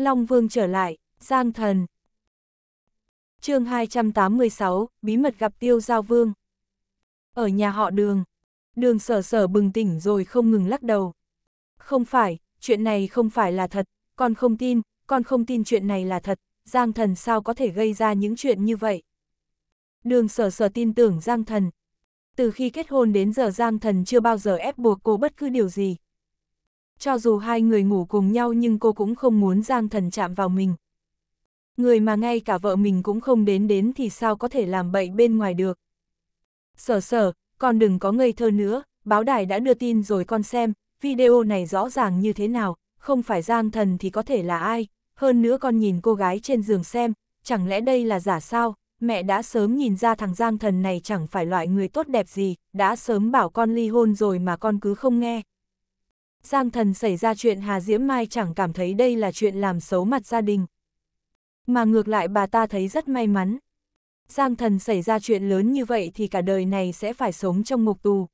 Long Vương trở lại, Giang Thần. chương 286, Bí mật gặp Tiêu Giao Vương. Ở nhà họ đường, đường sở sở bừng tỉnh rồi không ngừng lắc đầu. Không phải, chuyện này không phải là thật, con không tin, con không tin chuyện này là thật, Giang Thần sao có thể gây ra những chuyện như vậy. Đường sở sở tin tưởng Giang Thần. Từ khi kết hôn đến giờ Giang Thần chưa bao giờ ép buộc cô bất cứ điều gì, cho dù hai người ngủ cùng nhau nhưng cô cũng không muốn Giang Thần chạm vào mình. Người mà ngay cả vợ mình cũng không đến đến thì sao có thể làm bậy bên ngoài được. Sở sở, con đừng có ngây thơ nữa, báo đài đã đưa tin rồi con xem, video này rõ ràng như thế nào, không phải Giang Thần thì có thể là ai, hơn nữa con nhìn cô gái trên giường xem, chẳng lẽ đây là giả sao, mẹ đã sớm nhìn ra thằng Giang Thần này chẳng phải loại người tốt đẹp gì, đã sớm bảo con ly hôn rồi mà con cứ không nghe, Giang thần xảy ra chuyện Hà Diễm Mai chẳng cảm thấy đây là chuyện làm xấu mặt gia đình. Mà ngược lại bà ta thấy rất may mắn. Giang thần xảy ra chuyện lớn như vậy thì cả đời này sẽ phải sống trong ngục tù.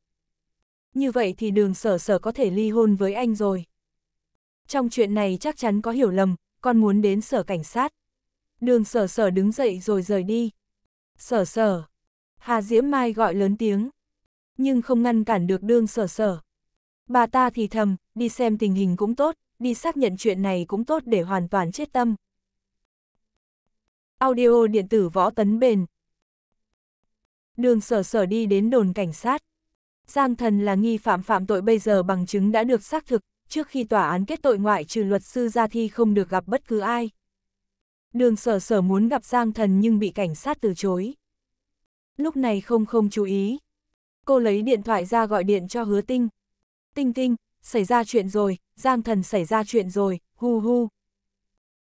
Như vậy thì đường sở sở có thể ly hôn với anh rồi. Trong chuyện này chắc chắn có hiểu lầm, con muốn đến sở cảnh sát. Đường sở sở đứng dậy rồi rời đi. Sở sở. Hà Diễm Mai gọi lớn tiếng. Nhưng không ngăn cản được đường sở sở. Bà ta thì thầm, đi xem tình hình cũng tốt, đi xác nhận chuyện này cũng tốt để hoàn toàn chết tâm. Audio điện tử võ tấn bền Đường sở sở đi đến đồn cảnh sát. Giang thần là nghi phạm phạm tội bây giờ bằng chứng đã được xác thực, trước khi tòa án kết tội ngoại trừ luật sư ra thi không được gặp bất cứ ai. Đường sở sở muốn gặp Giang thần nhưng bị cảnh sát từ chối. Lúc này không không chú ý. Cô lấy điện thoại ra gọi điện cho hứa tinh. Tinh tinh, xảy ra chuyện rồi, Giang thần xảy ra chuyện rồi, hu hu.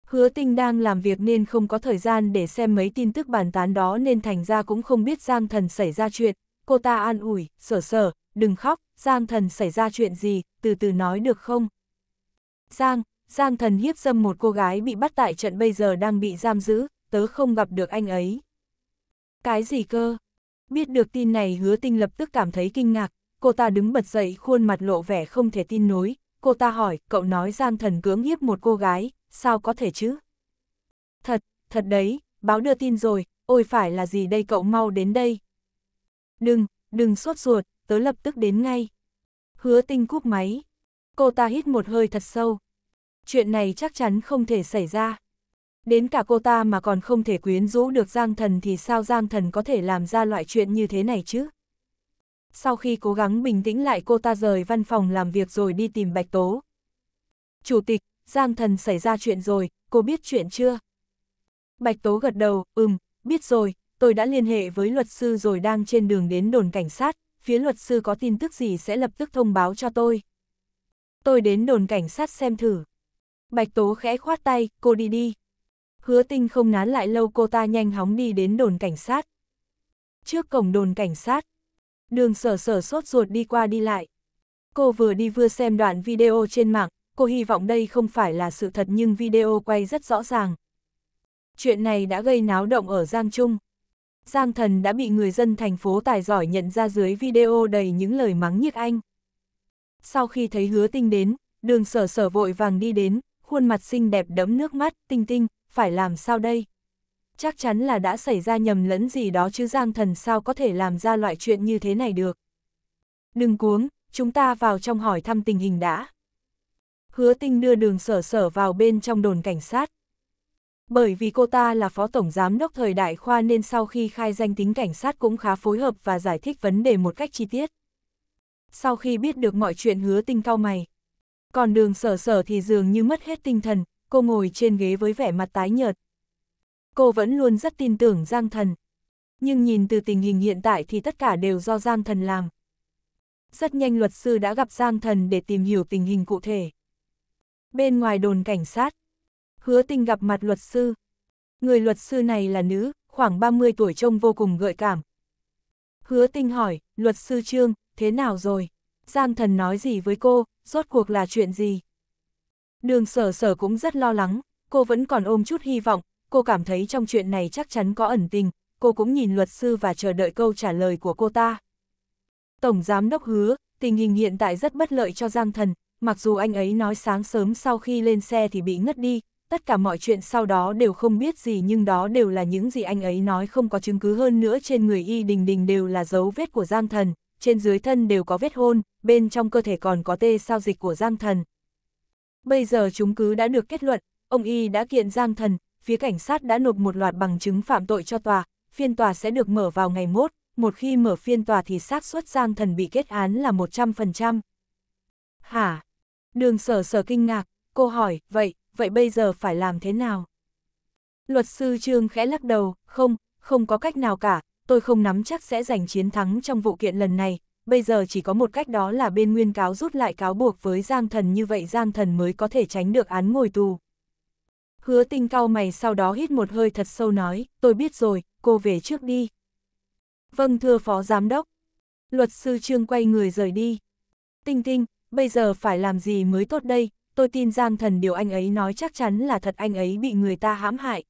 Hứa tinh đang làm việc nên không có thời gian để xem mấy tin tức bàn tán đó nên thành ra cũng không biết Giang thần xảy ra chuyện. Cô ta an ủi, sở sở, đừng khóc, Giang thần xảy ra chuyện gì, từ từ nói được không? Giang, Giang thần hiếp dâm một cô gái bị bắt tại trận bây giờ đang bị giam giữ, tớ không gặp được anh ấy. Cái gì cơ? Biết được tin này hứa tinh lập tức cảm thấy kinh ngạc, cô ta đứng bật dậy khuôn mặt lộ vẻ không thể tin nối, cô ta hỏi, cậu nói Giang Thần cưỡng hiếp một cô gái, sao có thể chứ? Thật, thật đấy, báo đưa tin rồi, ôi phải là gì đây cậu mau đến đây. Đừng, đừng sốt ruột, tớ lập tức đến ngay. Hứa tinh cúp máy. Cô ta hít một hơi thật sâu. Chuyện này chắc chắn không thể xảy ra. Đến cả cô ta mà còn không thể quyến rũ được Giang Thần thì sao Giang Thần có thể làm ra loại chuyện như thế này chứ? sau khi cố gắng bình tĩnh lại cô ta rời văn phòng làm việc rồi đi tìm Bạch Tố. Chủ tịch, Giang Thần xảy ra chuyện rồi, cô biết chuyện chưa? Bạch Tố gật đầu, ừm, biết rồi, tôi đã liên hệ với luật sư rồi đang trên đường đến đồn cảnh sát, phía luật sư có tin tức gì sẽ lập tức thông báo cho tôi. Tôi đến đồn cảnh sát xem thử. Bạch Tố khẽ khoát tay, cô đi đi. Hứa tinh không nán lại lâu cô ta nhanh hóng đi đến đồn cảnh sát. Trước cổng đồn cảnh sát, Đường sở sở sốt ruột đi qua đi lại. Cô vừa đi vừa xem đoạn video trên mạng, cô hy vọng đây không phải là sự thật nhưng video quay rất rõ ràng. Chuyện này đã gây náo động ở Giang Trung. Giang thần đã bị người dân thành phố tài giỏi nhận ra dưới video đầy những lời mắng nhiếc anh. Sau khi thấy hứa tinh đến, đường sở sở vội vàng đi đến, khuôn mặt xinh đẹp đẫm nước mắt, tinh tinh, phải làm sao đây? chắc chắn là đã xảy ra nhầm lẫn gì đó chứ Giang Thần sao có thể làm ra loại chuyện như thế này được. Đừng cuống, chúng ta vào trong hỏi thăm tình hình đã. Hứa tinh đưa đường sở sở vào bên trong đồn cảnh sát. Bởi vì cô ta là phó tổng giám đốc thời đại khoa nên sau khi khai danh tính cảnh sát cũng khá phối hợp và giải thích vấn đề một cách chi tiết. Sau khi biết được mọi chuyện hứa tinh cao mày. Còn đường sở sở thì dường như mất hết tinh thần, cô ngồi trên ghế với vẻ mặt tái nhợt, Cô vẫn luôn rất tin tưởng Giang Thần. Nhưng nhìn từ tình hình hiện tại thì tất cả đều do Giang Thần làm. Rất nhanh luật sư đã gặp Giang Thần để tìm hiểu tình hình cụ thể. Bên ngoài đồn cảnh sát, hứa tình gặp mặt luật sư. Người luật sư này là nữ, khoảng 30 tuổi trông vô cùng gợi cảm. Hứa tinh hỏi, luật sư Trương, thế nào rồi? Giang thần nói gì với cô, rốt cuộc là chuyện gì? Đường sở sở cũng rất lo lắng, cô vẫn còn ôm chút hy vọng, cô cảm thấy trong chuyện này chắc chắn có ẩn tình, cô cũng nhìn luật sư và chờ đợi câu trả lời của cô ta. Tổng Giám Đốc hứa, tình hình hiện tại rất bất lợi cho Giang Thần, mặc dù anh ấy nói sáng sớm sau khi lên xe thì bị ngất đi, tất cả mọi chuyện sau đó đều không biết gì nhưng đó đều là những gì anh ấy nói không có chứng cứ hơn nữa trên người y đình đình đều là dấu vết của Giang Thần, trên dưới thân đều có vết hôn, bên trong cơ thể còn có tê sao dịch của Giang Thần. Bây giờ chúng cứ đã được kết luận, ông y đã kiện Giang Thần, phía cảnh sát đã nộp một loạt bằng chứng phạm tội cho tòa, phiên tòa sẽ được mở vào ngày mốt, một khi mở phiên tòa thì xác suất Giang Thần bị kết án là 100%. Hả? Đường sở sở kinh ngạc, cô hỏi, vậy, vậy bây giờ phải làm thế nào? Luật sư Trương khẽ lắc đầu, không, không có cách nào cả, tôi không nắm chắc sẽ giành chiến thắng trong vụ kiện lần này, bây giờ chỉ có một cách đó là bên nguyên cáo rút lại cáo buộc với Giang Thần như vậy Giang Thần mới có thể tránh được án ngồi tù. Hứa tinh cao mày sau đó hít một hơi thật sâu nói, tôi biết rồi, cô về trước đi. Vâng thưa phó giám đốc. Luật sư Trương quay người rời đi. Tinh tinh, bây giờ phải làm gì mới tốt đây, tôi tin Giang thần điều anh ấy nói chắc chắn là thật anh ấy bị người ta hãm hại.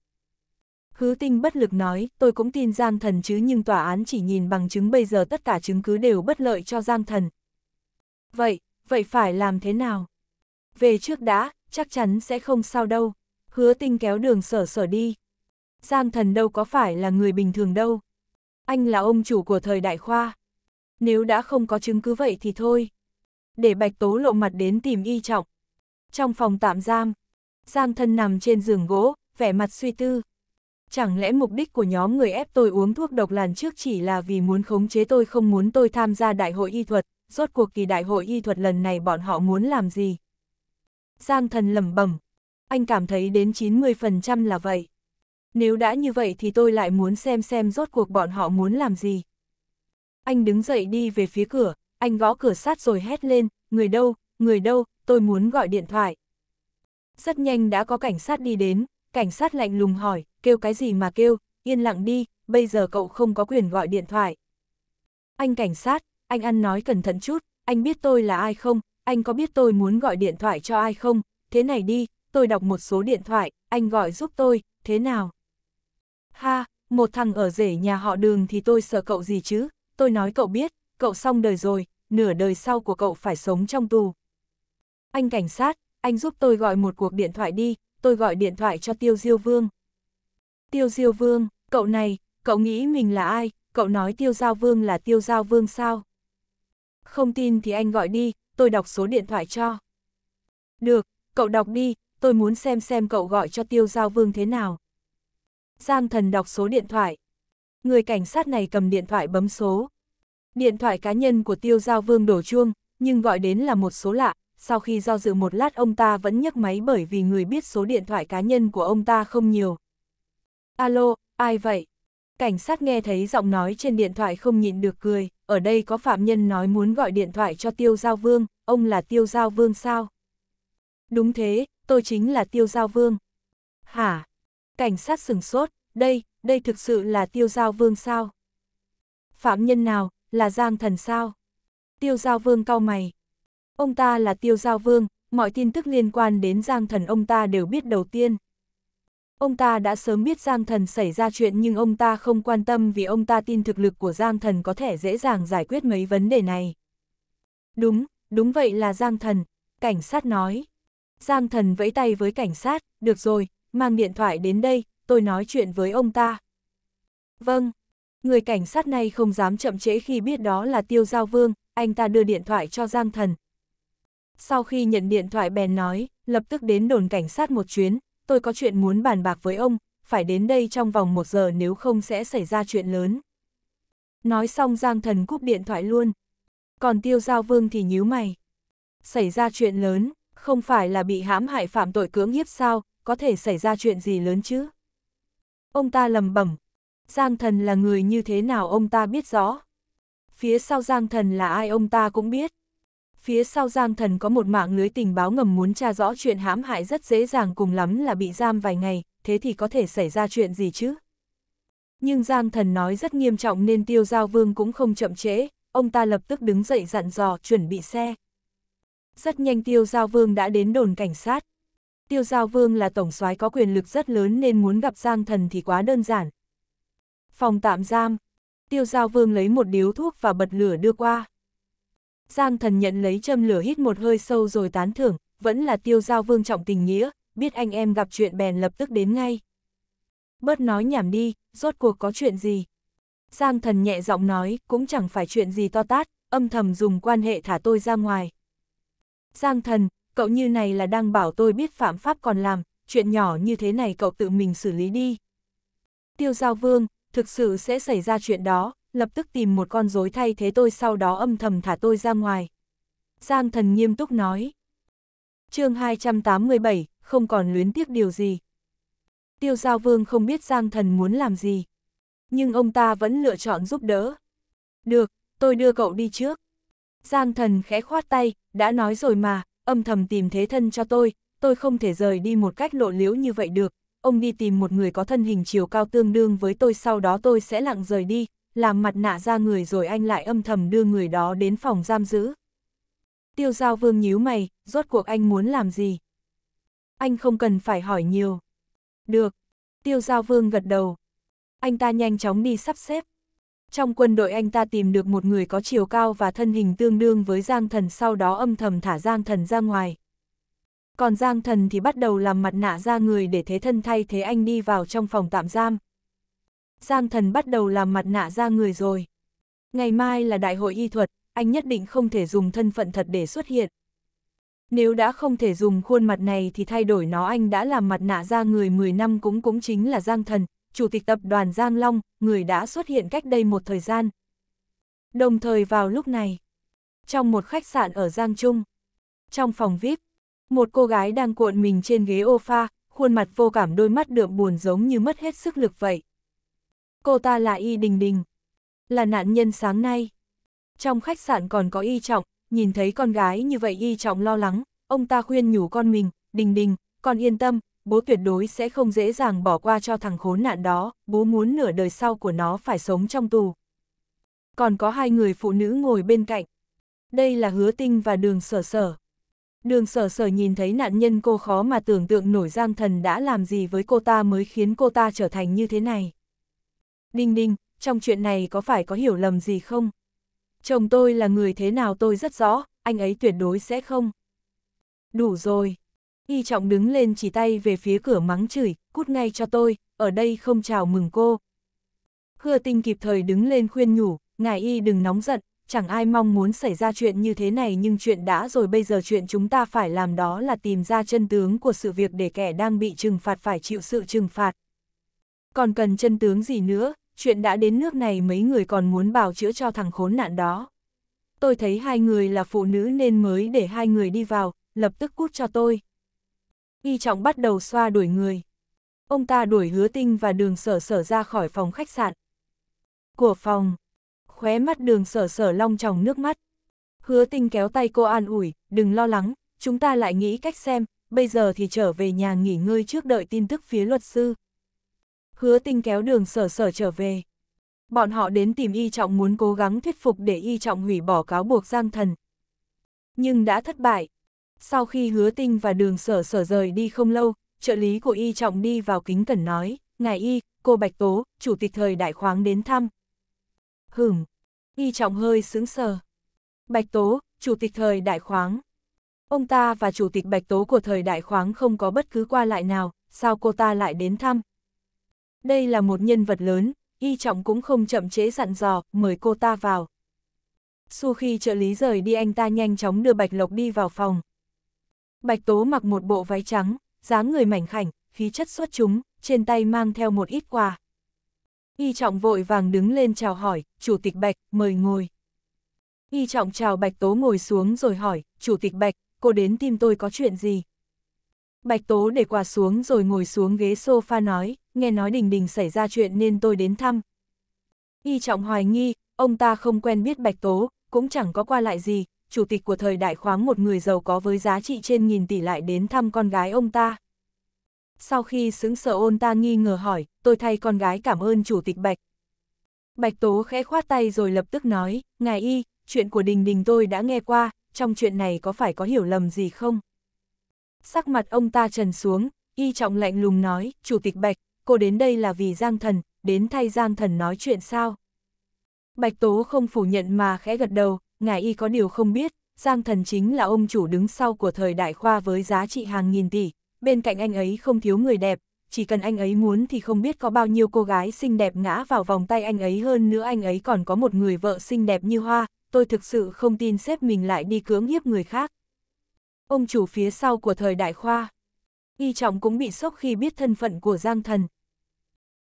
Hứa tinh bất lực nói, tôi cũng tin Giang thần chứ nhưng tòa án chỉ nhìn bằng chứng bây giờ tất cả chứng cứ đều bất lợi cho Giang thần. Vậy, vậy phải làm thế nào? Về trước đã, chắc chắn sẽ không sao đâu hứa tinh kéo đường sở sở đi. Giang thần đâu có phải là người bình thường đâu. Anh là ông chủ của thời đại khoa. Nếu đã không có chứng cứ vậy thì thôi. Để bạch tố lộ mặt đến tìm y trọng. Trong phòng tạm giam, Giang thần nằm trên giường gỗ, vẻ mặt suy tư. Chẳng lẽ mục đích của nhóm người ép tôi uống thuốc độc làn trước chỉ là vì muốn khống chế tôi không muốn tôi tham gia đại hội y thuật, rốt cuộc kỳ đại hội y thuật lần này bọn họ muốn làm gì? Giang thần lẩm bẩm, anh cảm thấy đến 90% là vậy. Nếu đã như vậy thì tôi lại muốn xem xem rốt cuộc bọn họ muốn làm gì. Anh đứng dậy đi về phía cửa, anh gõ cửa sát rồi hét lên, người đâu, người đâu, tôi muốn gọi điện thoại. Rất nhanh đã có cảnh sát đi đến, cảnh sát lạnh lùng hỏi, kêu cái gì mà kêu, yên lặng đi, bây giờ cậu không có quyền gọi điện thoại. Anh cảnh sát, anh ăn nói cẩn thận chút, anh biết tôi là ai không, anh có biết tôi muốn gọi điện thoại cho ai không, thế này đi, tôi đọc một số điện thoại, anh gọi giúp tôi, thế nào? Ha, một thằng ở rể nhà họ đường thì tôi sợ cậu gì chứ, tôi nói cậu biết, cậu xong đời rồi, nửa đời sau của cậu phải sống trong tù. Anh cảnh sát, anh giúp tôi gọi một cuộc điện thoại đi, tôi gọi điện thoại cho Tiêu Diêu Vương. Tiêu Diêu Vương, cậu này, cậu nghĩ mình là ai, cậu nói Tiêu Giao Vương là Tiêu Giao Vương sao? Không tin thì anh gọi đi, tôi đọc số điện thoại cho. Được, cậu đọc đi, tôi muốn xem xem cậu gọi cho tiêu giao vương thế nào. Giang thần đọc số điện thoại. Người cảnh sát này cầm điện thoại bấm số. Điện thoại cá nhân của tiêu giao vương đổ chuông, nhưng gọi đến là một số lạ. Sau khi do dự một lát ông ta vẫn nhấc máy bởi vì người biết số điện thoại cá nhân của ông ta không nhiều. Alo, ai vậy? Cảnh sát nghe thấy giọng nói trên điện thoại không nhịn được cười, ở đây có phạm nhân nói muốn gọi điện thoại cho tiêu giao vương, ông là tiêu giao vương sao? Đúng thế, tôi chính là tiêu giao vương. Hả? Cảnh sát sừng sốt, đây, đây thực sự là tiêu giao vương sao? Phạm nhân nào, là giang thần sao? Tiêu giao vương cao mày. Ông ta là tiêu giao vương, mọi tin tức liên quan đến giang thần ông ta đều biết đầu tiên. Ông ta đã sớm biết Giang Thần xảy ra chuyện nhưng ông ta không quan tâm vì ông ta tin thực lực của Giang Thần có thể dễ dàng giải quyết mấy vấn đề này. Đúng, đúng vậy là Giang Thần, cảnh sát nói. Giang thần vẫy tay với cảnh sát, được rồi, mang điện thoại đến đây, tôi nói chuyện với ông ta. Vâng, người cảnh sát này không dám chậm trễ khi biết đó là Tiêu Giao Vương, anh ta đưa điện thoại cho Giang thần. Sau khi nhận điện thoại bèn nói, lập tức đến đồn cảnh sát một chuyến, tôi có chuyện muốn bàn bạc với ông, phải đến đây trong vòng một giờ nếu không sẽ xảy ra chuyện lớn. Nói xong Giang thần cúp điện thoại luôn. Còn Tiêu Giao Vương thì nhíu mày. Xảy ra chuyện lớn không phải là bị hãm hại phạm tội cưỡng hiếp sao, có thể xảy ra chuyện gì lớn chứ? Ông ta lầm bẩm, Giang thần là người như thế nào ông ta biết rõ. Phía sau Giang thần là ai ông ta cũng biết. Phía sau Giang thần có một mạng lưới tình báo ngầm muốn tra rõ chuyện hãm hại rất dễ dàng cùng lắm là bị giam vài ngày, thế thì có thể xảy ra chuyện gì chứ? Nhưng Giang thần nói rất nghiêm trọng nên tiêu giao vương cũng không chậm trễ, ông ta lập tức đứng dậy dặn dò chuẩn bị xe, rất nhanh Tiêu Giao Vương đã đến đồn cảnh sát. Tiêu Giao Vương là tổng soái có quyền lực rất lớn nên muốn gặp Giang Thần thì quá đơn giản. Phòng tạm giam. Tiêu Giao Vương lấy một điếu thuốc và bật lửa đưa qua. Giang Thần nhận lấy châm lửa hít một hơi sâu rồi tán thưởng, vẫn là Tiêu Giao Vương trọng tình nghĩa, biết anh em gặp chuyện bèn lập tức đến ngay. Bớt nói nhảm đi, rốt cuộc có chuyện gì? Giang Thần nhẹ giọng nói, cũng chẳng phải chuyện gì to tát, âm thầm dùng quan hệ thả tôi ra ngoài. Giang thần, cậu như này là đang bảo tôi biết phạm pháp còn làm, chuyện nhỏ như thế này cậu tự mình xử lý đi. Tiêu giao vương, thực sự sẽ xảy ra chuyện đó, lập tức tìm một con rối thay thế tôi sau đó âm thầm thả tôi ra ngoài. Giang thần nghiêm túc nói. chương 287, không còn luyến tiếc điều gì. Tiêu giao vương không biết Giang thần muốn làm gì. Nhưng ông ta vẫn lựa chọn giúp đỡ. Được, tôi đưa cậu đi trước. Giang thần khẽ khoát tay, đã nói rồi mà, âm thầm tìm thế thân cho tôi, tôi không thể rời đi một cách lộ liễu như vậy được, ông đi tìm một người có thân hình chiều cao tương đương với tôi sau đó tôi sẽ lặng rời đi, làm mặt nạ ra người rồi anh lại âm thầm đưa người đó đến phòng giam giữ. Tiêu giao vương nhíu mày, rốt cuộc anh muốn làm gì? Anh không cần phải hỏi nhiều. Được. Tiêu giao vương gật đầu. Anh ta nhanh chóng đi sắp xếp trong quân đội anh ta tìm được một người có chiều cao và thân hình tương đương với Giang Thần sau đó âm thầm thả Giang Thần ra ngoài. Còn Giang Thần thì bắt đầu làm mặt nạ ra người để thế thân thay thế anh đi vào trong phòng tạm giam. Giang Thần bắt đầu làm mặt nạ ra người rồi. Ngày mai là đại hội y thuật, anh nhất định không thể dùng thân phận thật để xuất hiện. Nếu đã không thể dùng khuôn mặt này thì thay đổi nó anh đã làm mặt nạ ra người 10 năm cũng cũng chính là Giang Thần, chủ tịch tập đoàn Giang Long, người đã xuất hiện cách đây một thời gian. Đồng thời vào lúc này, trong một khách sạn ở Giang Trung, trong phòng VIP, một cô gái đang cuộn mình trên ghế ô khuôn mặt vô cảm đôi mắt đượm buồn giống như mất hết sức lực vậy. Cô ta là Y Đình Đình, là nạn nhân sáng nay. Trong khách sạn còn có Y Trọng, nhìn thấy con gái như vậy Y Trọng lo lắng, ông ta khuyên nhủ con mình, Đình Đình, con yên tâm, bố tuyệt đối sẽ không dễ dàng bỏ qua cho thằng khốn nạn đó, bố muốn nửa đời sau của nó phải sống trong tù. Còn có hai người phụ nữ ngồi bên cạnh. Đây là hứa tinh và đường sở sở. Đường sở sở nhìn thấy nạn nhân cô khó mà tưởng tượng nổi giang thần đã làm gì với cô ta mới khiến cô ta trở thành như thế này. Đinh đinh, trong chuyện này có phải có hiểu lầm gì không? Chồng tôi là người thế nào tôi rất rõ, anh ấy tuyệt đối sẽ không. Đủ rồi. Y trọng đứng lên chỉ tay về phía cửa mắng chửi, cút ngay cho tôi, ở đây không chào mừng cô. Hứa tinh kịp thời đứng lên khuyên nhủ, ngài Y đừng nóng giận, chẳng ai mong muốn xảy ra chuyện như thế này nhưng chuyện đã rồi bây giờ chuyện chúng ta phải làm đó là tìm ra chân tướng của sự việc để kẻ đang bị trừng phạt phải chịu sự trừng phạt. Còn cần chân tướng gì nữa, chuyện đã đến nước này mấy người còn muốn bào chữa cho thằng khốn nạn đó. Tôi thấy hai người là phụ nữ nên mới để hai người đi vào, lập tức cút cho tôi y trọng bắt đầu xoa đuổi người. Ông ta đuổi hứa tinh và đường sở sở ra khỏi phòng khách sạn. Của phòng, khóe mắt đường sở sở long tròng nước mắt. Hứa tinh kéo tay cô an ủi, đừng lo lắng, chúng ta lại nghĩ cách xem, bây giờ thì trở về nhà nghỉ ngơi trước đợi tin tức phía luật sư. Hứa tinh kéo đường sở sở trở về. Bọn họ đến tìm y trọng muốn cố gắng thuyết phục để y trọng hủy bỏ cáo buộc giang thần. Nhưng đã thất bại, sau khi hứa tinh và đường sở sở rời đi không lâu, trợ lý của y trọng đi vào kính cẩn nói, ngài y, cô Bạch Tố, chủ tịch thời đại khoáng đến thăm. Hửm, y trọng hơi sướng sờ. Bạch Tố, chủ tịch thời đại khoáng. Ông ta và chủ tịch Bạch Tố của thời đại khoáng không có bất cứ qua lại nào, sao cô ta lại đến thăm? Đây là một nhân vật lớn, y trọng cũng không chậm chế dặn dò, mời cô ta vào. Sau khi trợ lý rời đi anh ta nhanh chóng đưa Bạch Lộc đi vào phòng, Bạch Tố mặc một bộ váy trắng, dáng người mảnh khảnh, khí chất xuất chúng, trên tay mang theo một ít quà. Y Trọng vội vàng đứng lên chào hỏi, Chủ tịch Bạch, mời ngồi. Y Trọng chào Bạch Tố ngồi xuống rồi hỏi, Chủ tịch Bạch, cô đến tìm tôi có chuyện gì? Bạch Tố để quà xuống rồi ngồi xuống ghế sofa nói, nghe nói Đình Đình xảy ra chuyện nên tôi đến thăm. Y Trọng hoài nghi, ông ta không quen biết Bạch Tố, cũng chẳng có qua lại gì, chủ tịch của thời đại khoáng một người giàu có với giá trị trên nghìn tỷ lại đến thăm con gái ông ta. Sau khi xứng sở ôn ta nghi ngờ hỏi, tôi thay con gái cảm ơn chủ tịch Bạch. Bạch Tố khẽ khoát tay rồi lập tức nói, ngài y, chuyện của Đình Đình tôi đã nghe qua, trong chuyện này có phải có hiểu lầm gì không? Sắc mặt ông ta trần xuống, y trọng lạnh lùng nói, chủ tịch Bạch, cô đến đây là vì Giang Thần, đến thay Giang Thần nói chuyện sao? Bạch Tố không phủ nhận mà khẽ gật đầu, ngài y có điều không biết, Giang Thần chính là ông chủ đứng sau của thời đại khoa với giá trị hàng nghìn tỷ, bên cạnh anh ấy không thiếu người đẹp, chỉ cần anh ấy muốn thì không biết có bao nhiêu cô gái xinh đẹp ngã vào vòng tay anh ấy hơn nữa anh ấy còn có một người vợ xinh đẹp như hoa, tôi thực sự không tin xếp mình lại đi cưỡng hiếp người khác. Ông chủ phía sau của thời đại khoa, y trọng cũng bị sốc khi biết thân phận của Giang Thần.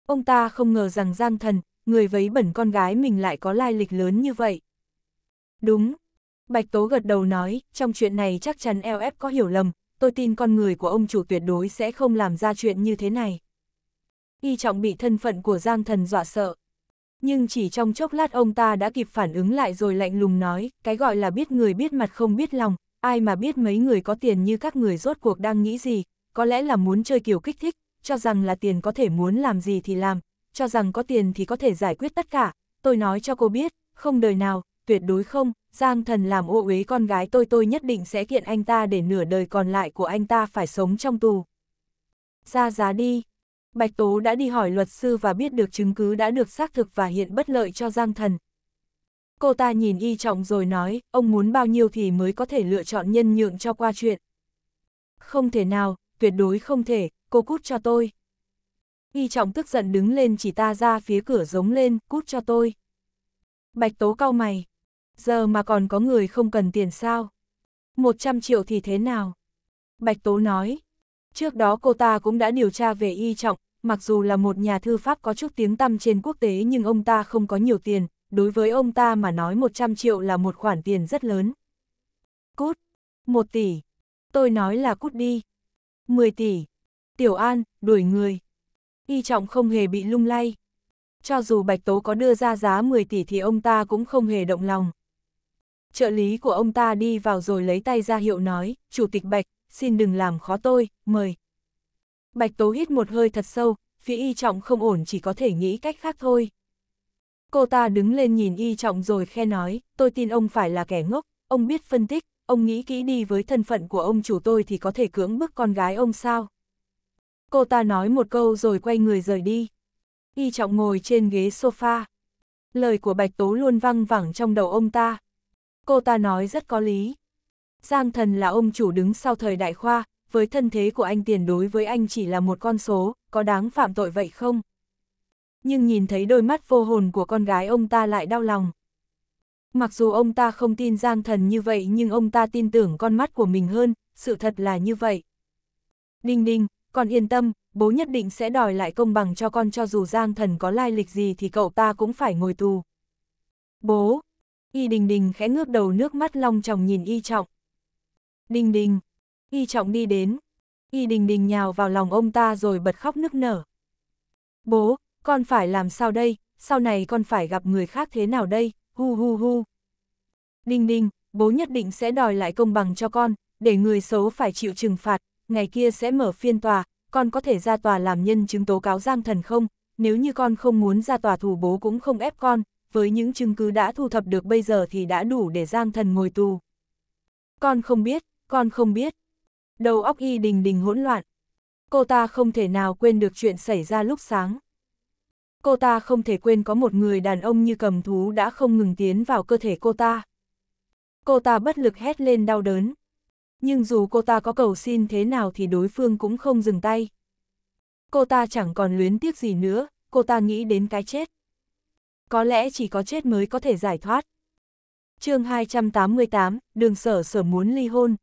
Ông ta không ngờ rằng Giang Thần, người vấy bẩn con gái mình lại có lai lịch lớn như vậy. Đúng. Bạch Tố gật đầu nói, trong chuyện này chắc chắn LF có hiểu lầm, tôi tin con người của ông chủ tuyệt đối sẽ không làm ra chuyện như thế này. Y trọng bị thân phận của Giang Thần dọa sợ. Nhưng chỉ trong chốc lát ông ta đã kịp phản ứng lại rồi lạnh lùng nói, cái gọi là biết người biết mặt không biết lòng, ai mà biết mấy người có tiền như các người rốt cuộc đang nghĩ gì, có lẽ là muốn chơi kiểu kích thích, cho rằng là tiền có thể muốn làm gì thì làm, cho rằng có tiền thì có thể giải quyết tất cả. Tôi nói cho cô biết, không đời nào, tuyệt đối không, Giang thần làm ô uế con gái tôi tôi nhất định sẽ kiện anh ta để nửa đời còn lại của anh ta phải sống trong tù. Ra giá đi. Bạch Tố đã đi hỏi luật sư và biết được chứng cứ đã được xác thực và hiện bất lợi cho Giang thần. Cô ta nhìn y trọng rồi nói, ông muốn bao nhiêu thì mới có thể lựa chọn nhân nhượng cho qua chuyện. Không thể nào, tuyệt đối không thể, cô cút cho tôi. Y trọng tức giận đứng lên chỉ ta ra phía cửa giống lên, cút cho tôi. Bạch Tố cau mày, Giờ mà còn có người không cần tiền sao? 100 triệu thì thế nào? Bạch Tố nói. Trước đó cô ta cũng đã điều tra về y trọng, mặc dù là một nhà thư pháp có chút tiếng tăm trên quốc tế nhưng ông ta không có nhiều tiền, đối với ông ta mà nói 100 triệu là một khoản tiền rất lớn. Cút, 1 tỷ, tôi nói là cút đi, 10 tỷ, Tiểu An, đuổi người. Y trọng không hề bị lung lay. Cho dù Bạch Tố có đưa ra giá 10 tỷ thì ông ta cũng không hề động lòng trợ lý của ông ta đi vào rồi lấy tay ra hiệu nói, Chủ tịch Bạch, xin đừng làm khó tôi, mời. Bạch Tố hít một hơi thật sâu, phía y trọng không ổn chỉ có thể nghĩ cách khác thôi. Cô ta đứng lên nhìn y trọng rồi khe nói, tôi tin ông phải là kẻ ngốc, ông biết phân tích, ông nghĩ kỹ đi với thân phận của ông chủ tôi thì có thể cưỡng bức con gái ông sao. Cô ta nói một câu rồi quay người rời đi. Y trọng ngồi trên ghế sofa. Lời của Bạch Tố luôn văng vẳng trong đầu ông ta, Cô ta nói rất có lý. Giang thần là ông chủ đứng sau thời đại khoa, với thân thế của anh tiền đối với anh chỉ là một con số, có đáng phạm tội vậy không? Nhưng nhìn thấy đôi mắt vô hồn của con gái ông ta lại đau lòng. Mặc dù ông ta không tin Giang Thần như vậy nhưng ông ta tin tưởng con mắt của mình hơn, sự thật là như vậy. Đinh Đinh, con yên tâm, bố nhất định sẽ đòi lại công bằng cho con cho dù Giang Thần có lai lịch gì thì cậu ta cũng phải ngồi tù. Bố, Y Đình Đình khẽ ngước đầu nước mắt long tròng nhìn Y Trọng. Đình Đình, Y Trọng đi đến. Y Đình Đình nhào vào lòng ông ta rồi bật khóc nức nở. Bố, con phải làm sao đây, sau này con phải gặp người khác thế nào đây, hu hu hu. Đình Đình, bố nhất định sẽ đòi lại công bằng cho con, để người xấu phải chịu trừng phạt, ngày kia sẽ mở phiên tòa, con có thể ra tòa làm nhân chứng tố cáo Giang Thần không? Nếu như con không muốn ra tòa thủ bố cũng không ép con, với những chứng cứ đã thu thập được bây giờ thì đã đủ để Giang Thần ngồi tù. Con không biết, con không biết. Đầu óc y đình đình hỗn loạn. Cô ta không thể nào quên được chuyện xảy ra lúc sáng. Cô ta không thể quên có một người đàn ông như cầm thú đã không ngừng tiến vào cơ thể cô ta. Cô ta bất lực hét lên đau đớn. Nhưng dù cô ta có cầu xin thế nào thì đối phương cũng không dừng tay. Cô ta chẳng còn luyến tiếc gì nữa, cô ta nghĩ đến cái chết có lẽ chỉ có chết mới có thể giải thoát. chương 288, đường sở sở muốn ly hôn.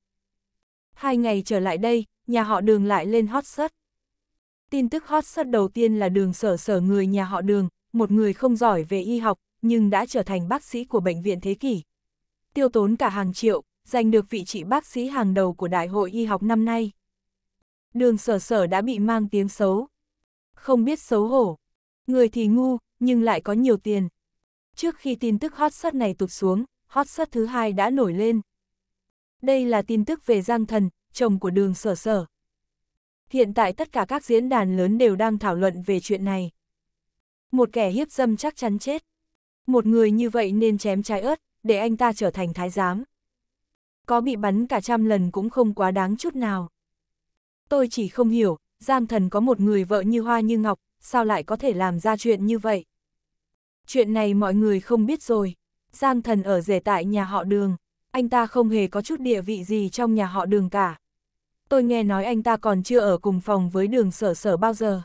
Hai ngày trở lại đây, nhà họ đường lại lên hot search. Tin tức hot search đầu tiên là đường sở sở người nhà họ đường, một người không giỏi về y học, nhưng đã trở thành bác sĩ của bệnh viện thế kỷ. Tiêu tốn cả hàng triệu, giành được vị trí bác sĩ hàng đầu của Đại hội Y học năm nay. Đường sở sở đã bị mang tiếng xấu. Không biết xấu hổ. Người thì ngu, nhưng lại có nhiều tiền. Trước khi tin tức hot sắt này tụt xuống, hot sắt thứ hai đã nổi lên. Đây là tin tức về Giang Thần, chồng của đường sở sở. Hiện tại tất cả các diễn đàn lớn đều đang thảo luận về chuyện này. Một kẻ hiếp dâm chắc chắn chết. Một người như vậy nên chém trái ớt, để anh ta trở thành thái giám. Có bị bắn cả trăm lần cũng không quá đáng chút nào. Tôi chỉ không hiểu, Giang Thần có một người vợ như hoa như ngọc, sao lại có thể làm ra chuyện như vậy? Chuyện này mọi người không biết rồi. Giang thần ở rể tại nhà họ đường, anh ta không hề có chút địa vị gì trong nhà họ đường cả. Tôi nghe nói anh ta còn chưa ở cùng phòng với đường sở sở bao giờ.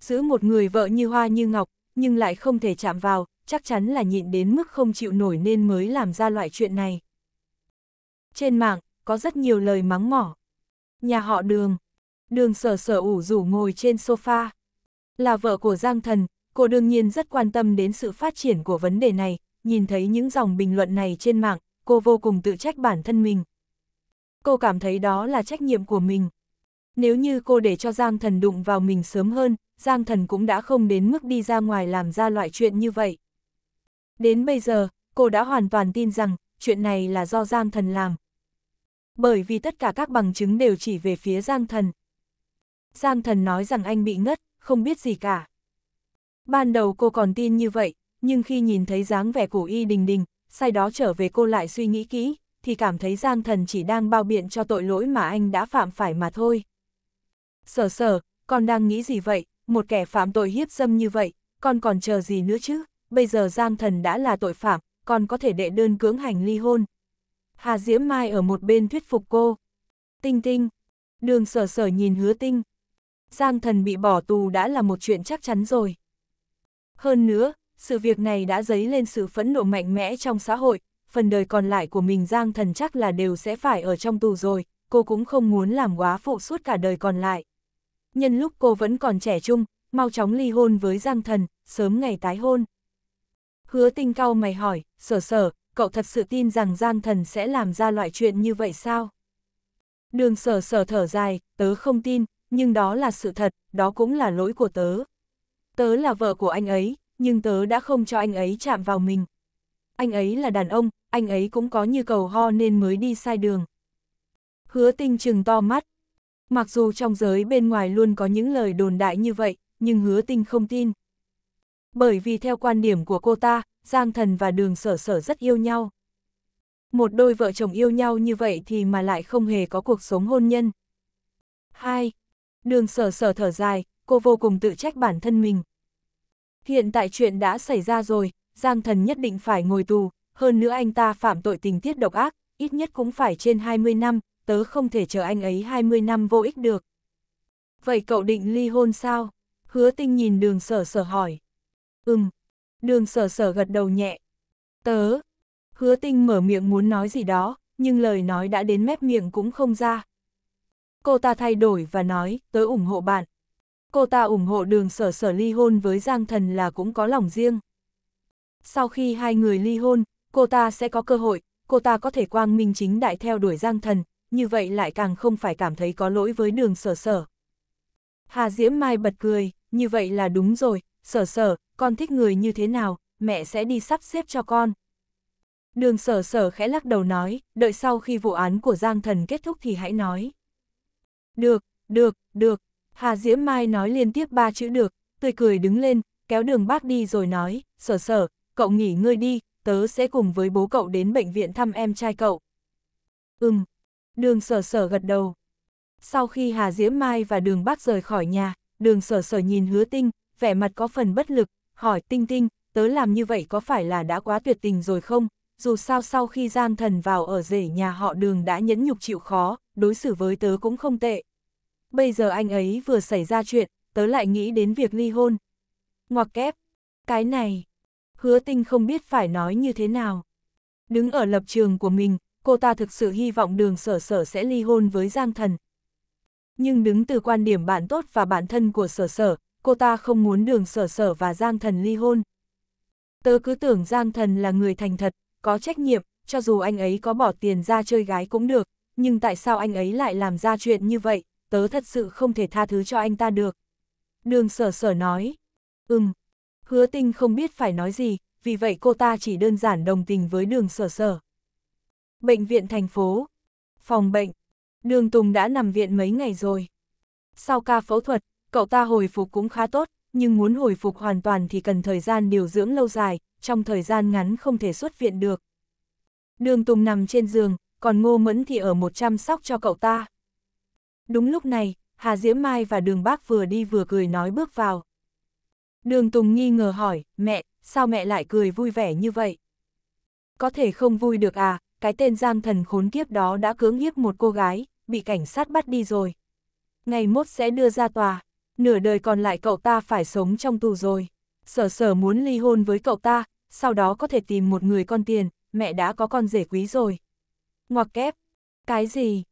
Giữ một người vợ như hoa như ngọc, nhưng lại không thể chạm vào, chắc chắn là nhịn đến mức không chịu nổi nên mới làm ra loại chuyện này. Trên mạng, có rất nhiều lời mắng mỏ. Nhà họ đường, đường sở sở ủ rủ ngồi trên sofa, là vợ của Giang Thần, cô đương nhiên rất quan tâm đến sự phát triển của vấn đề này, nhìn thấy những dòng bình luận này trên mạng, cô vô cùng tự trách bản thân mình. Cô cảm thấy đó là trách nhiệm của mình. Nếu như cô để cho Giang Thần đụng vào mình sớm hơn, Giang Thần cũng đã không đến mức đi ra ngoài làm ra loại chuyện như vậy. Đến bây giờ, cô đã hoàn toàn tin rằng, chuyện này là do Giang Thần làm. Bởi vì tất cả các bằng chứng đều chỉ về phía Giang Thần. Giang Thần nói rằng anh bị ngất, không biết gì cả. Ban đầu cô còn tin như vậy, nhưng khi nhìn thấy dáng vẻ của Y Đình Đình, sai đó trở về cô lại suy nghĩ kỹ, thì cảm thấy Giang Thần chỉ đang bao biện cho tội lỗi mà anh đã phạm phải mà thôi. Sở sở, con đang nghĩ gì vậy, một kẻ phạm tội hiếp dâm như vậy, con còn chờ gì nữa chứ, bây giờ Giang Thần đã là tội phạm, con có thể đệ đơn cưỡng hành ly hôn. Hà Diễm Mai ở một bên thuyết phục cô. Tinh tinh, đường sở sở nhìn hứa tinh, Giang thần bị bỏ tù đã là một chuyện chắc chắn rồi. Hơn nữa, sự việc này đã dấy lên sự phẫn nộ mạnh mẽ trong xã hội, phần đời còn lại của mình Giang thần chắc là đều sẽ phải ở trong tù rồi, cô cũng không muốn làm quá phụ suốt cả đời còn lại. Nhân lúc cô vẫn còn trẻ trung, mau chóng ly hôn với Giang thần, sớm ngày tái hôn. Hứa tinh cao mày hỏi, sở sở, cậu thật sự tin rằng Giang thần sẽ làm ra loại chuyện như vậy sao? Đường sở sở thở dài, tớ không tin, nhưng đó là sự thật, đó cũng là lỗi của tớ. Tớ là vợ của anh ấy, nhưng tớ đã không cho anh ấy chạm vào mình. Anh ấy là đàn ông, anh ấy cũng có như cầu ho nên mới đi sai đường. Hứa tinh trừng to mắt. Mặc dù trong giới bên ngoài luôn có những lời đồn đại như vậy, nhưng hứa tinh không tin. Bởi vì theo quan điểm của cô ta, Giang Thần và Đường Sở Sở rất yêu nhau. Một đôi vợ chồng yêu nhau như vậy thì mà lại không hề có cuộc sống hôn nhân. 2. Đường sở sở thở dài, cô vô cùng tự trách bản thân mình. Hiện tại chuyện đã xảy ra rồi, Giang Thần nhất định phải ngồi tù, hơn nữa anh ta phạm tội tình tiết độc ác, ít nhất cũng phải trên 20 năm, tớ không thể chờ anh ấy 20 năm vô ích được. Vậy cậu định ly hôn sao? Hứa tinh nhìn đường sở sở hỏi. Ừm, đường sở sở gật đầu nhẹ. Tớ, hứa tinh mở miệng muốn nói gì đó, nhưng lời nói đã đến mép miệng cũng không ra, Cô ta thay đổi và nói, tớ ủng hộ bạn. Cô ta ủng hộ đường sở sở ly hôn với Giang Thần là cũng có lòng riêng. Sau khi hai người ly hôn, cô ta sẽ có cơ hội, cô ta có thể quang minh chính đại theo đuổi Giang Thần, như vậy lại càng không phải cảm thấy có lỗi với đường sở sở. Hà Diễm Mai bật cười, như vậy là đúng rồi, sở sở, con thích người như thế nào, mẹ sẽ đi sắp xếp cho con. Đường sở sở khẽ lắc đầu nói, đợi sau khi vụ án của Giang Thần kết thúc thì hãy nói. Được, được, được. Hà Diễm Mai nói liên tiếp ba chữ được, tươi cười đứng lên, kéo đường bác đi rồi nói, sở sở, cậu nghỉ ngơi đi, tớ sẽ cùng với bố cậu đến bệnh viện thăm em trai cậu. Ừm, đường sở sở gật đầu. Sau khi Hà Diễm Mai và đường bác rời khỏi nhà, đường sở sở nhìn hứa tinh, vẻ mặt có phần bất lực, hỏi tinh tinh, tớ làm như vậy có phải là đã quá tuyệt tình rồi không? Dù sao sau khi Giang thần vào ở rể nhà họ đường đã nhẫn nhục chịu khó, đối xử với tớ cũng không tệ bây giờ anh ấy vừa xảy ra chuyện, tớ lại nghĩ đến việc ly hôn. Ngoặc kép, cái này, hứa tinh không biết phải nói như thế nào. Đứng ở lập trường của mình, cô ta thực sự hy vọng đường sở sở sẽ ly hôn với Giang Thần. Nhưng đứng từ quan điểm bạn tốt và bản thân của sở sở, cô ta không muốn đường sở sở và Giang Thần ly hôn. Tớ cứ tưởng Giang Thần là người thành thật, có trách nhiệm, cho dù anh ấy có bỏ tiền ra chơi gái cũng được, nhưng tại sao anh ấy lại làm ra chuyện như vậy? tớ thật sự không thể tha thứ cho anh ta được. Đường sở sở nói, ừm, hứa tinh không biết phải nói gì, vì vậy cô ta chỉ đơn giản đồng tình với đường sở sở. Bệnh viện thành phố, phòng bệnh, đường Tùng đã nằm viện mấy ngày rồi. Sau ca phẫu thuật, cậu ta hồi phục cũng khá tốt, nhưng muốn hồi phục hoàn toàn thì cần thời gian điều dưỡng lâu dài, trong thời gian ngắn không thể xuất viện được. Đường Tùng nằm trên giường, còn Ngô Mẫn thì ở một chăm sóc cho cậu ta. Đúng lúc này, Hà Diễm Mai và Đường Bác vừa đi vừa cười nói bước vào. Đường Tùng nghi ngờ hỏi, mẹ, sao mẹ lại cười vui vẻ như vậy? Có thể không vui được à, cái tên giang thần khốn kiếp đó đã cưỡng hiếp một cô gái, bị cảnh sát bắt đi rồi. Ngày mốt sẽ đưa ra tòa, nửa đời còn lại cậu ta phải sống trong tù rồi. Sở sở muốn ly hôn với cậu ta, sau đó có thể tìm một người con tiền, mẹ đã có con rể quý rồi. Ngoặc kép, cái gì?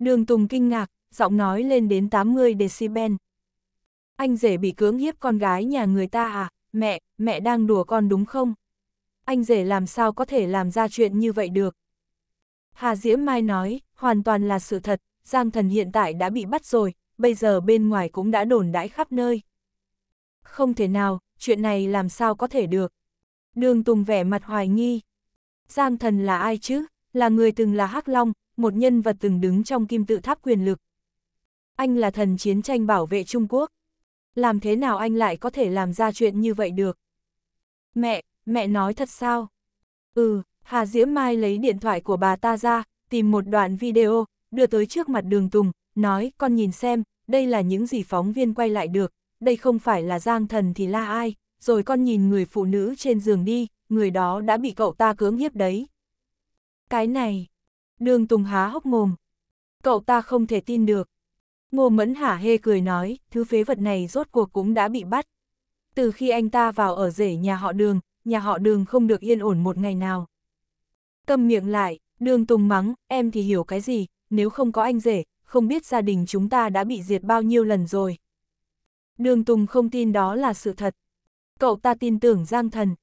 Đường Tùng kinh ngạc, giọng nói lên đến 80 decibel. Anh rể bị cưỡng hiếp con gái nhà người ta à, mẹ, mẹ đang đùa con đúng không? Anh rể làm sao có thể làm ra chuyện như vậy được? Hà Diễm Mai nói, hoàn toàn là sự thật, Giang Thần hiện tại đã bị bắt rồi, bây giờ bên ngoài cũng đã đồn đãi khắp nơi. Không thể nào, chuyện này làm sao có thể được? Đường Tùng vẻ mặt hoài nghi. Giang Thần là ai chứ? Là người từng là Hắc Long, một nhân vật từng đứng trong kim tự tháp quyền lực, anh là thần chiến tranh bảo vệ Trung Quốc. Làm thế nào anh lại có thể làm ra chuyện như vậy được? Mẹ, mẹ nói thật sao? Ừ, Hà Diễm Mai lấy điện thoại của bà ta ra, tìm một đoạn video, đưa tới trước mặt đường Tùng, nói con nhìn xem, đây là những gì phóng viên quay lại được, đây không phải là giang thần thì là ai, rồi con nhìn người phụ nữ trên giường đi, người đó đã bị cậu ta cưỡng hiếp đấy. Cái này, đường Tùng há hốc mồm, cậu ta không thể tin được. Ngô Mẫn hả hê cười nói, thứ phế vật này rốt cuộc cũng đã bị bắt. Từ khi anh ta vào ở rể nhà họ đường, nhà họ đường không được yên ổn một ngày nào. Cầm miệng lại, đường tùng mắng, em thì hiểu cái gì, nếu không có anh rể, không biết gia đình chúng ta đã bị diệt bao nhiêu lần rồi. Đường Tùng không tin đó là sự thật. Cậu ta tin tưởng Giang Thần.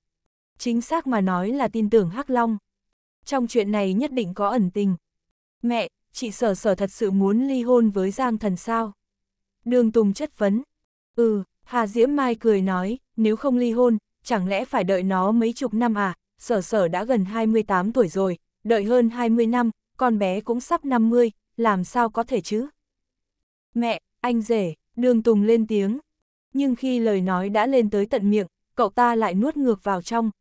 Chính xác mà nói là tin tưởng Hắc Long. Trong chuyện này nhất định có ẩn tình. Mẹ, chị sở sở thật sự muốn ly hôn với Giang Thần sao? Đường Tùng chất vấn. Ừ, Hà Diễm Mai cười nói, nếu không ly hôn, chẳng lẽ phải đợi nó mấy chục năm à? Sở sở đã gần 28 tuổi rồi, đợi hơn 20 năm, con bé cũng sắp 50, làm sao có thể chứ? Mẹ, anh rể, đường Tùng lên tiếng. Nhưng khi lời nói đã lên tới tận miệng, cậu ta lại nuốt ngược vào trong.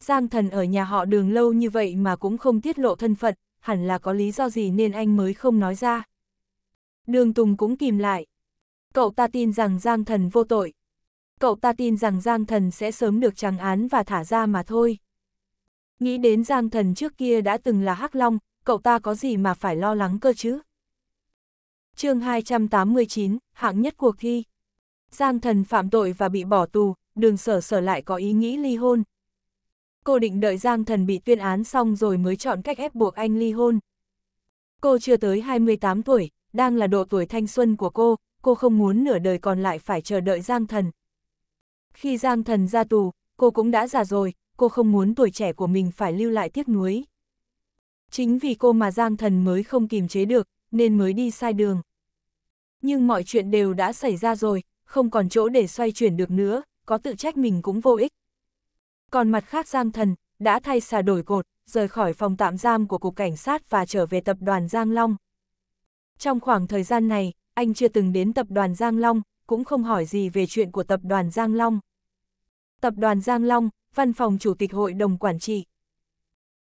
Giang thần ở nhà họ đường lâu như vậy mà cũng không tiết lộ thân phận, hẳn là có lý do gì nên anh mới không nói ra. Đường Tùng cũng kìm lại. Cậu ta tin rằng Giang Thần vô tội. Cậu ta tin rằng Giang Thần sẽ sớm được trắng án và thả ra mà thôi. Nghĩ đến Giang Thần trước kia đã từng là Hắc Long, cậu ta có gì mà phải lo lắng cơ chứ? chương 289, hạng nhất cuộc thi. Giang Thần phạm tội và bị bỏ tù, đường sở sở lại có ý nghĩ ly hôn, cô định đợi Giang Thần bị tuyên án xong rồi mới chọn cách ép buộc anh ly hôn. Cô chưa tới 28 tuổi, đang là độ tuổi thanh xuân của cô, cô không muốn nửa đời còn lại phải chờ đợi Giang Thần. Khi Giang Thần ra tù, cô cũng đã già rồi, cô không muốn tuổi trẻ của mình phải lưu lại tiếc nuối. Chính vì cô mà Giang Thần mới không kìm chế được, nên mới đi sai đường. Nhưng mọi chuyện đều đã xảy ra rồi, không còn chỗ để xoay chuyển được nữa, có tự trách mình cũng vô ích, còn mặt khác Giang Thần, đã thay xà đổi cột, rời khỏi phòng tạm giam của Cục Cảnh sát và trở về tập đoàn Giang Long. Trong khoảng thời gian này, anh chưa từng đến tập đoàn Giang Long, cũng không hỏi gì về chuyện của tập đoàn Giang Long. Tập đoàn Giang Long, văn phòng chủ tịch hội đồng quản trị.